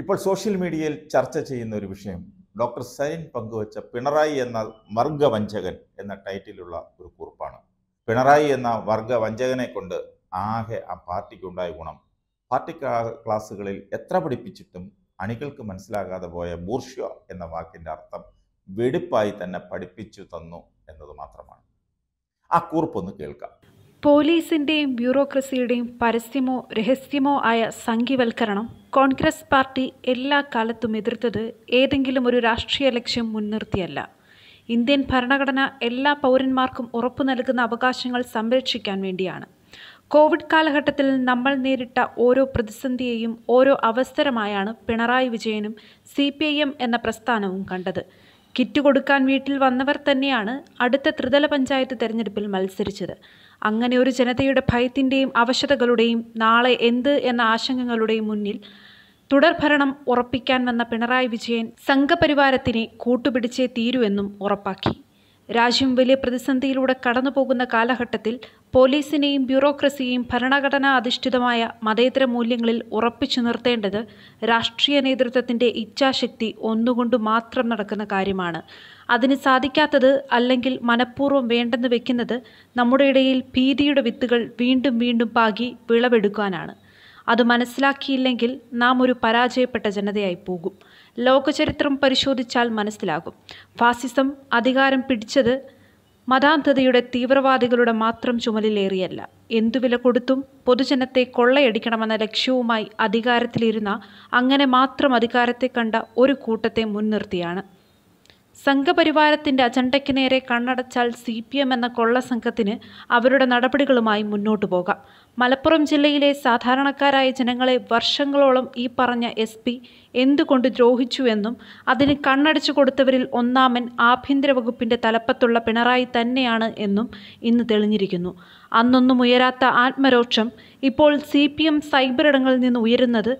ഇപ്പോൾ സോഷ്യൽ മീഡിയയിൽ ചർച്ച ചെയ്യുന്ന ഒരു വിഷയം ഡോക്ടർ സൈൻ പങ്കുവച്ച പിണറായി എന്ന വർഗവഞ്ചകൻ എന്ന ടൈറ്റിലുള്ള ഒരു കുറിപ്പാണ് പിണറായി എന്ന വർഗവഞ്ചകനെ കൊണ്ട് ആകെ ആ പാർട്ടിക്കുണ്ടായ ഗുണം പാർട്ടി ക്ലാസ്സുകളിൽ എത്ര പഠിപ്പിച്ചിട്ടും അണികൾക്ക് മനസ്സിലാകാതെ പോയ ബൂർഷ്യ എന്ന വാക്കിൻ്റെ അർത്ഥം വെടിപ്പായി തന്നെ പഠിപ്പിച്ചു തന്നു എന്നത് മാത്രമാണ് ആ കുറിപ്പൊന്ന് കേൾക്കാം പോലീസിൻ്റെയും ബ്യൂറോക്രസിയുടെയും പരസ്യമോ രഹസ്യമോ ആയ സംഘിവൽക്കരണം കോൺഗ്രസ് പാർട്ടി എല്ലാ കാലത്തും എതിർത്തത് ഏതെങ്കിലും ഒരു രാഷ്ട്രീയ ലക്ഷ്യം മുൻനിർത്തിയല്ല ഇന്ത്യൻ ഭരണഘടന എല്ലാ പൗരന്മാർക്കും ഉറപ്പു നൽകുന്ന അവകാശങ്ങൾ സംരക്ഷിക്കാൻ വേണ്ടിയാണ് കോവിഡ് കാലഘട്ടത്തിൽ നമ്മൾ നേരിട്ട ഓരോ പ്രതിസന്ധിയെയും ഓരോ അവസരമായാണ് പിണറായി വിജയനും സി എന്ന പ്രസ്ഥാനവും കണ്ടത് കിറ്റ് കൊടുക്കാൻ വീട്ടിൽ വന്നവർ തന്നെയാണ് അടുത്ത ത്രിതല പഞ്ചായത്ത് തെരഞ്ഞെടുപ്പിൽ മത്സരിച്ചത് അങ്ങനെ ഒരു ജനതയുടെ ഭയത്തിൻ്റെയും അവശതകളുടെയും നാളെ എന്ത് എന്ന ആശങ്കകളുടെയും മുന്നിൽ തുടർഭരണം ഉറപ്പിക്കാൻ വന്ന പിണറായി വിജയൻ സംഘപരിവാരത്തിനെ കൂട്ടുപിടിച്ചേ തീരുവെന്നും ഉറപ്പാക്കി രാജ്യം വലിയ പ്രതിസന്ധിയിലൂടെ കടന്നുപോകുന്ന കാലഘട്ടത്തിൽ പോലീസിനെയും ബ്യൂറോക്രസിയെയും ഭരണഘടനാ അധിഷ്ഠിതമായ മതേതര മൂല്യങ്ങളിൽ ഉറപ്പിച്ചു നിർത്തേണ്ടത് രാഷ്ട്രീയ നേതൃത്വത്തിൻ്റെ ഇച്ഛാശക്തി ഒന്നുകൊണ്ട് മാത്രം നടക്കുന്ന കാര്യമാണ് അതിന് സാധിക്കാത്തത് അല്ലെങ്കിൽ മനഃപൂർവ്വം വേണ്ടെന്ന് വെക്കുന്നത് നമ്മുടെ ഇടയിൽ ഭീതിയുടെ വിത്തുകൾ വീണ്ടും വീണ്ടും പാകി വിളവെടുക്കാനാണ് അത് മനസ്സിലാക്കിയില്ലെങ്കിൽ നാം ഒരു പരാജയപ്പെട്ട ജനതയായി പോകും ലോകചരിത്രം പരിശോധിച്ചാൽ മനസ്സിലാകും ഫാസിസം അധികാരം പിടിച്ചത് മതാന്ധതയുടെ തീവ്രവാദികളുടെ മാത്രം ചുമലിലേറിയല്ല എന്തുവില കൊടുത്തും പൊതുജനത്തെ കൊള്ളയടിക്കണമെന്ന ലക്ഷ്യവുമായി അധികാരത്തിലിരുന്ന അങ്ങനെ മാത്രം അധികാരത്തെ കണ്ട ഒരു കൂട്ടത്തെ മുൻനിർത്തിയാണ് സംഘപരിവാരത്തിന്റെ അജണ്ടയ്ക്ക് നേരെ കണ്ണടച്ചാൽ സി പി എം എന്ന സംഘത്തിന് അവരുടെ നടപടികളുമായി മുന്നോട്ടു പോകാം മലപ്പുറം ജില്ലയിലെ സാധാരണക്കാരായ ജനങ്ങളെ വർഷങ്ങളോളം ഈ പറഞ്ഞ എസ് പി എന്തുകൊണ്ട് ദ്രോഹിച്ചുവെന്നും അതിന് കണ്ണടച്ചു കൊടുത്തവരിൽ ഒന്നാമൻ ആഭ്യന്തര വകുപ്പിന്റെ തലപ്പത്തുള്ള പിണറായി തന്നെയാണ് എന്നും ഇന്ന് തെളിഞ്ഞിരിക്കുന്നു അന്നൊന്നും ഉയരാത്ത ആത്മരോക്ഷം ഇപ്പോൾ സി സൈബർ ഇടങ്ങളിൽ നിന്ന് ഉയരുന്നത്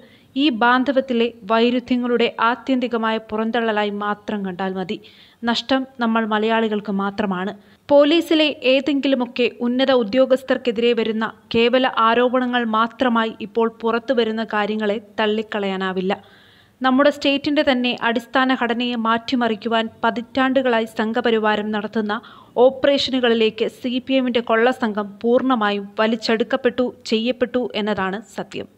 ഈ ബാന്ധവത്തിലെ വൈരുദ്ധ്യങ്ങളുടെ ആത്യന്തികമായ പുറന്തള്ളലായി മാത്രം കണ്ടാൽ മതി നഷ്ടം നമ്മൾ മലയാളികൾക്ക് മാത്രമാണ് പോലീസിലെ ഏതെങ്കിലുമൊക്കെ ഉന്നത ഉദ്യോഗസ്ഥർക്കെതിരെ വരുന്ന കേവല ആരോപണങ്ങൾ മാത്രമായി ഇപ്പോൾ പുറത്തു വരുന്ന കാര്യങ്ങളെ തള്ളിക്കളയാനാവില്ല നമ്മുടെ സ്റ്റേറ്റിൻ്റെ തന്നെ അടിസ്ഥാന ഘടനയെ മാറ്റിമറിക്കുവാൻ പതിറ്റാണ്ടുകളായി സംഘപരിവാരം നടത്തുന്ന ഓപ്പറേഷനുകളിലേക്ക് സി പി എമ്മിൻ്റെ കൊള്ളസംഘം പൂർണ്ണമായും വലിച്ചെടുക്കപ്പെട്ടു ചെയ്യപ്പെട്ടു എന്നതാണ് സത്യം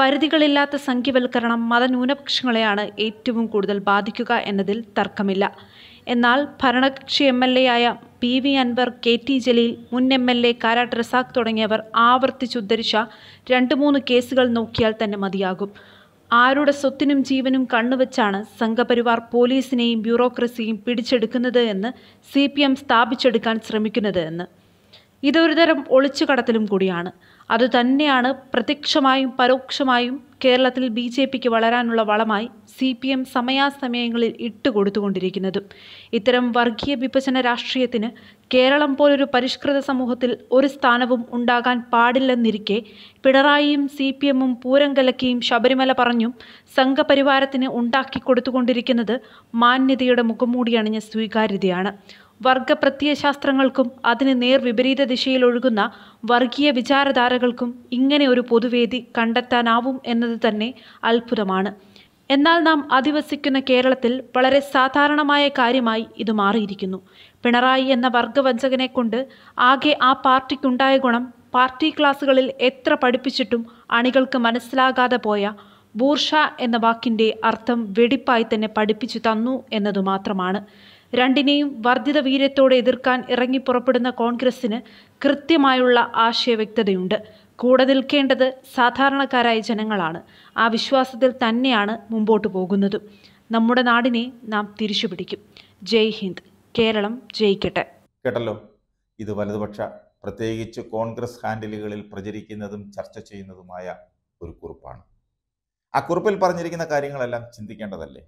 പരിധികളില്ലാത്ത സംഖ്യവൽക്കരണം മതന്യൂനപക്ഷങ്ങളെയാണ് ഏറ്റവും കൂടുതൽ ബാധിക്കുക എന്നതിൽ തർക്കമില്ല എന്നാൽ ഭരണകക്ഷി എം എൽ എ ആയ P V Anvar K T Jaleel മുൻ M L A Karat Razak തുടങ്ങിയവർ ആവർത്തിച്ചുദ്ധരിച്ച രണ്ട് മൂന്ന് കേസുകൾ നോക്കിയാൽ തന്നെ മതിയാകും ആരുടെ സ്വത്തിനും ജീവനും കണ്ണുവച്ചാണ് സംഘപരിവാർ പോലീസിനെയും ബ്യൂറോക്രസിയും പിടിച്ചെടുക്കുന്നത് എന്ന് സി പി എം സ്ഥാപിച്ചെടുക്കാൻ ശ്രമിക്കുന്നത് എന്ന് ഇതൊരു ഒളിച്ചു കടത്തലും കൂടിയാണ് അതുതന്നെയാണ് പ്രത്യക്ഷമായും പരോക്ഷമായും കേരളത്തിൽ ബി ജെ പിക്ക് വളരാനുള്ള വളമായി സി പി എം സമയാസമയങ്ങളിൽ ഇട്ടുകൊടുത്തുകൊണ്ടിരിക്കുന്നതും ഇത്തരം വർഗീയ വിഭജന രാഷ്ട്രീയത്തിന് കേരളം പോലൊരു പരിഷ്കൃത സമൂഹത്തിൽ ഒരു സ്ഥാനവും ഉണ്ടാകാൻ പാടില്ലെന്നിരിക്കെ പിണറായിയും സി പി എമ്മും പൂരം കലക്കിയും ശബരിമല പറഞ്ഞും സംഘപരിവാരത്തിന് ഉണ്ടാക്കി കൊടുത്തുകൊണ്ടിരിക്കുന്നത് മാന്യതയുടെ മുഖംമൂടിയണിഞ്ഞ സ്വീകാര്യതയാണ് വർഗപ്രത്യയശാസ്ത്രങ്ങൾക്കും അതിന് നേർ വിപരീത ദിശയിൽ ഒഴുകുന്ന വർഗീയ വിചാരധാരകൾക്കും ഇങ്ങനെ ഒരു പൊതുവേദി കണ്ടെത്താനാവും എന്നത് തന്നെ അത്ഭുതമാണ് എന്നാൽ നാം അധിവസിക്കുന്ന കേരളത്തിൽ വളരെ സാധാരണമായ കാര്യമായി ഇത് മാറിയിരിക്കുന്നു പിണറായി എന്ന വർഗവഞ്ചകനെ കൊണ്ട് ആകെ ആ പാർട്ടിക്കുണ്ടായ ഗുണം പാർട്ടി ക്ലാസുകളിൽ എത്ര പഠിപ്പിച്ചിട്ടും അണികൾക്ക് മനസ്സിലാകാതെ പോയ ബൂർഷ എന്ന വാക്കിൻ്റെ അർത്ഥം വെടിപ്പായി തന്നെ പഠിപ്പിച്ചു തന്നു എന്നതു മാത്രമാണ് രണ്ടിനെയും വർദ്ധിത വീര്യത്തോടെ എതിർക്കാൻ ഇറങ്ങിപ്പുറപ്പെടുന്ന കോൺഗ്രസിന് കൃത്യമായുള്ള ആശയവ്യക്തതയുണ്ട് കൂടെ നിൽക്കേണ്ടത് സാധാരണക്കാരായ ജനങ്ങളാണ് ആ വിശ്വാസത്തിൽ തന്നെയാണ് മുമ്പോട്ട് പോകുന്നത് നമ്മുടെ നാടിനെ നാം തിരിച്ചു പിടിക്കും ജയ് ഹിന്ദ് കേരളം ജയിക്കട്ടെ കേട്ടല്ലോ ഇത് വലതുപക്ഷ പ്രത്യേകിച്ച് കോൺഗ്രസ് ഹാൻഡിലുകളിൽ പ്രചരിക്കുന്നതും ചർച്ച ചെയ്യുന്നതുമായ ഒരു കുറിപ്പാണ് ആ കുറിപ്പിൽ പറഞ്ഞിരിക്കുന്ന കാര്യങ്ങളെല്ലാം ചിന്തിക്കേണ്ടതല്ലേ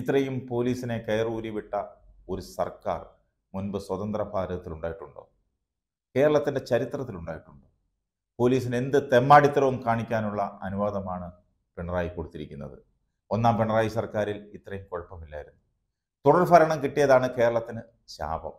ഇത്രയും പോലീസിനെ കയറൂരി വിട്ട ഒരു സർക്കാർ മുൻപ് സ്വതന്ത്ര ഭാരതത്തിലുണ്ടായിട്ടുണ്ടോ കേരളത്തിൻ്റെ ചരിത്രത്തിലുണ്ടായിട്ടുണ്ടോ പോലീസിന് എന്ത് തെമ്മാടിത്തരവും കാണിക്കാനുള്ള അനുവാദമാണ് പിണറായി കൊടുത്തിരിക്കുന്നത് ഒന്നാം പിണറായി സർക്കാരിൽ ഇത്രയും കുഴപ്പമില്ലായിരുന്നു തുടർഭരണം കിട്ടിയതാണ് കേരളത്തിന് ശാപം